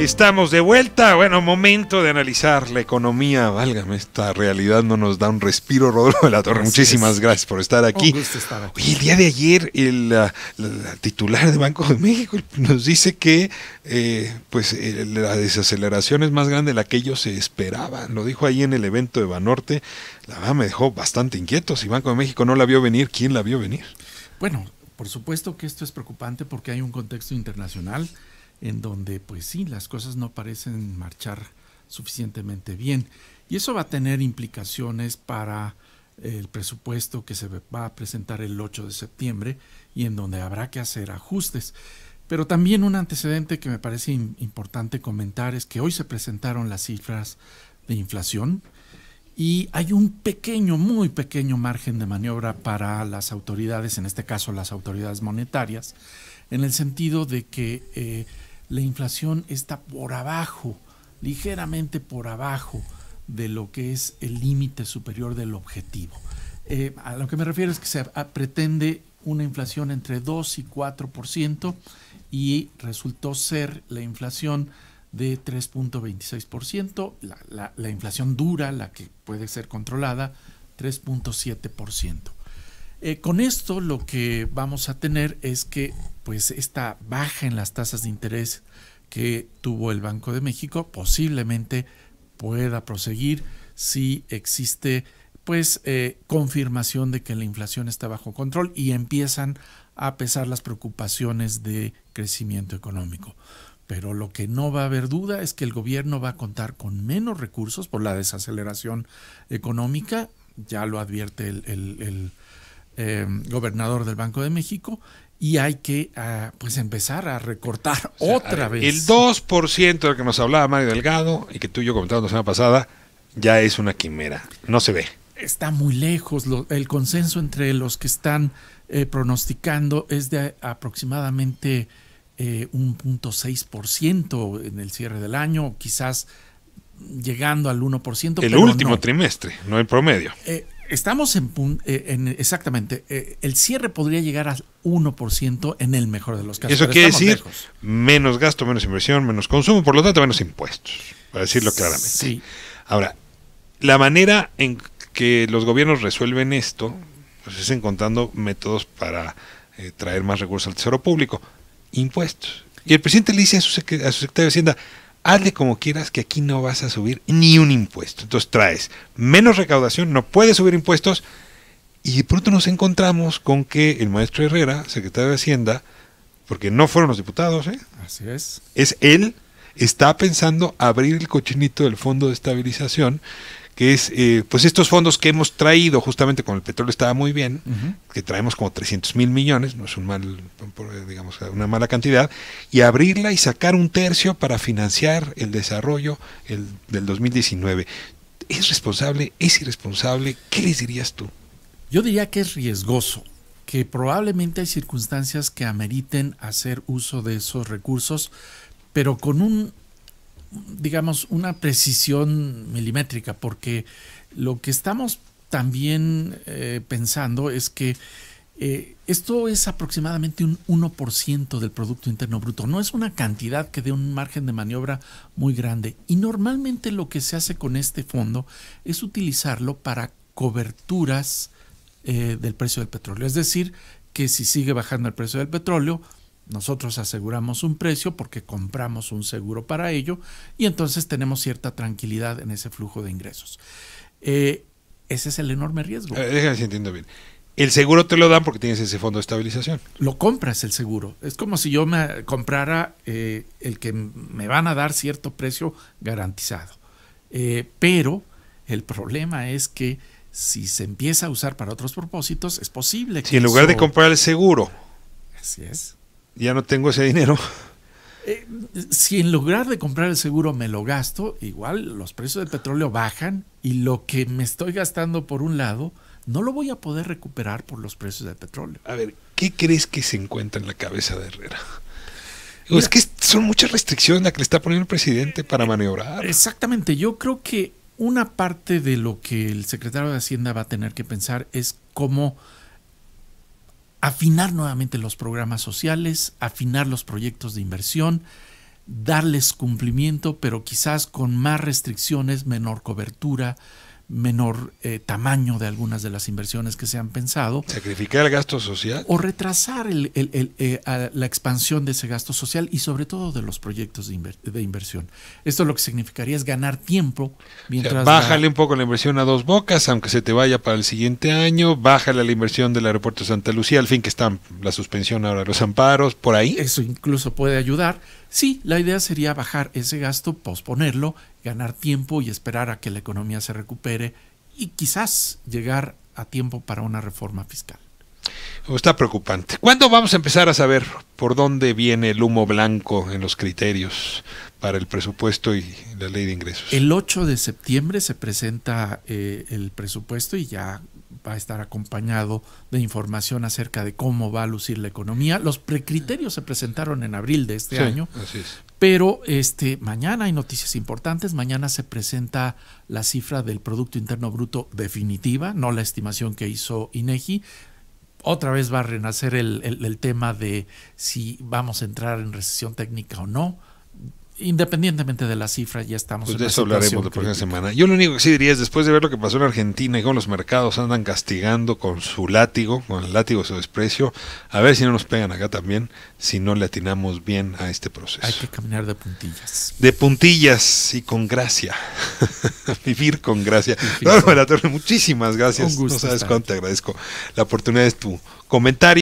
Estamos de vuelta. Bueno, momento de analizar la economía. Válgame, esta realidad no nos da un respiro, Rodolfo de la Torre. Muchísimas gracias por estar aquí. el día de ayer, el, titular de Banco de México nos dice que eh, pues, la desaceleración es más grande de la que ellos se esperaban. Lo dijo ahí en el evento de Banorte. La verdad me dejó bastante inquieto. Si Banco de México no la vio venir, ¿quién la vio venir? Bueno, por supuesto que esto es preocupante porque hay un contexto internacional en donde pues sí, las cosas no parecen marchar suficientemente bien. Y eso va a tener implicaciones para el presupuesto que se va a presentar el 8 de septiembre y en donde habrá que hacer ajustes. Pero también un antecedente que me parece importante comentar es que hoy se presentaron las cifras de inflación y hay un pequeño, muy pequeño margen de maniobra para las autoridades, en este caso las autoridades monetarias, en el sentido de que eh, la inflación está por abajo, ligeramente por abajo de lo que es el límite superior del objetivo. Eh, a lo que me refiero es que se pretende una inflación entre 2 y 4% y resultó ser la inflación de 3.26%, por ciento, la inflación dura, la que puede ser controlada, 3.7%. Eh, con esto lo que vamos a tener es que pues esta baja en las tasas de interés que tuvo el Banco de México posiblemente pueda proseguir si existe pues eh, confirmación de que la inflación está bajo control y empiezan a pesar las preocupaciones de crecimiento económico. Pero lo que no va a haber duda es que el gobierno va a contar con menos recursos por la desaceleración económica, ya lo advierte el Em, gobernador del Banco de México, y hay que ah, pues empezar a recortar otra vez. El 2% del que nos hablaba Mario Delgado y que tú y yo comentamos la semana pasada ya es una quimera, no se ve. Está muy lejos, el consenso entre los que están eh, pronosticando es de aproximadamente eh, un punto 1.6% en el cierre del año, quizás llegando al 1%. El último trimestre, no el promedio. Eh, Estamos en, eh, en exactamente, eh, el cierre podría llegar al 1% en el mejor de los casos. Eso quiere decir menos gasto, menos inversión, menos consumo, por lo tanto menos impuestos, para decirlo claramente. Ahora, la manera en que los gobiernos resuelven esto pues, es encontrando métodos para eh, traer más recursos al Tesoro Público, impuestos. Y el presidente le dice a su, a su secretario de Hacienda, hazle como quieras que aquí no vas a subir ni un impuesto. Entonces traes menos recaudación, no puedes subir impuestos y de pronto nos encontramos con que el maestro Herrera, secretario de Hacienda, porque no fueron los diputados, ¿eh? es. Es él, está pensando abrir el cochinito del Fondo de Estabilización que es eh, pues estos fondos que hemos traído justamente con el petróleo estaba muy bien, que traemos como 300 mil millones, no es un mal, digamos, una mala cantidad, y abrirla y sacar un tercio para financiar el desarrollo del 2019. ¿Es responsable? ¿Es irresponsable? ¿Qué les dirías tú? Yo diría que es riesgoso, que probablemente hay circunstancias que ameriten hacer uso de esos recursos, pero con un digamos, una precisión milimétrica, porque lo que estamos también eh, pensando es que eh, esto es aproximadamente un 1% del Producto Interno Bruto. No es una cantidad que dé un margen de maniobra muy grande. Y normalmente lo que se hace con este fondo es utilizarlo para coberturas eh, del precio del petróleo. Es decir, que si sigue bajando el precio del petróleo, nosotros aseguramos un precio porque compramos un seguro para ello y entonces tenemos cierta tranquilidad en ese flujo de ingresos. Eh, ese es el enorme riesgo. Eh, déjame si entiendo bien. El seguro te lo dan porque tienes ese fondo de estabilización. Lo compras el seguro. Es como si yo me comprara eh, el que me van a dar cierto precio garantizado. pero el problema es que si se empieza a usar para otros propósitos, es posible que. Si en lugar de comprar el seguro. Así es ya no tengo ese dinero. Eh, si en lugar de comprar el seguro me lo gasto, igual los precios del petróleo bajan y lo que me estoy gastando por un lado, no lo voy a poder recuperar por los precios del petróleo. A ver, ¿qué crees que se encuentra en la cabeza de Herrera? es que son muchas restricciones las que le está poniendo el presidente para maniobrar. Exactamente, yo creo que una parte de lo que el secretario de Hacienda va a tener que pensar es cómo afinar nuevamente los programas sociales, afinar los proyectos de inversión, darles cumplimiento, pero quizás con más restricciones, menor cobertura, menor eh, tamaño de algunas de las inversiones que se han pensado. Sacrificar el gasto social. O retrasar eh, la expansión de ese gasto social y sobre todo de los proyectos de, inversión. Esto lo que significaría es ganar tiempo mientras... bájale un poco la inversión a dos bocas, aunque se te vaya para el siguiente año, bájale la inversión del aeropuerto de Santa Lucía, al fin que están la suspensión ahora los amparos, por ahí. Eso incluso puede ayudar Sí, la idea sería bajar ese gasto, posponerlo, ganar tiempo y esperar a que la economía se recupere y quizás llegar a tiempo para una reforma fiscal. Oh, está preocupante. ¿Cuándo vamos a empezar a saber por dónde viene el humo blanco en los criterios para el presupuesto y la ley de ingresos? El 8 de septiembre se presenta eh, el presupuesto y ya va a estar acompañado de información acerca de cómo va a lucir la economía. Los precriterios se presentaron en abril de este año, pero este, mañana hay noticias importantes. Mañana se presenta la cifra del Producto Interno Bruto definitiva, no la estimación que hizo INEGI. Otra vez va a renacer el, el tema de si vamos a entrar en recesión técnica o no independientemente de la cifra, ya estamos pues de eso hablaremos la próxima semana. Yo lo único que sí diría es, después de ver lo que pasó en Argentina y cómo los mercados andan castigando con su látigo, con el látigo de su desprecio, a ver si no nos pegan acá también, si no le atinamos bien a este proceso. Hay que caminar de puntillas. De puntillas y con gracia. Vivir con gracia. Bueno, muchísimas gracias. Un gusto no sabes cuánto te agradezco. La oportunidad de tu comentario.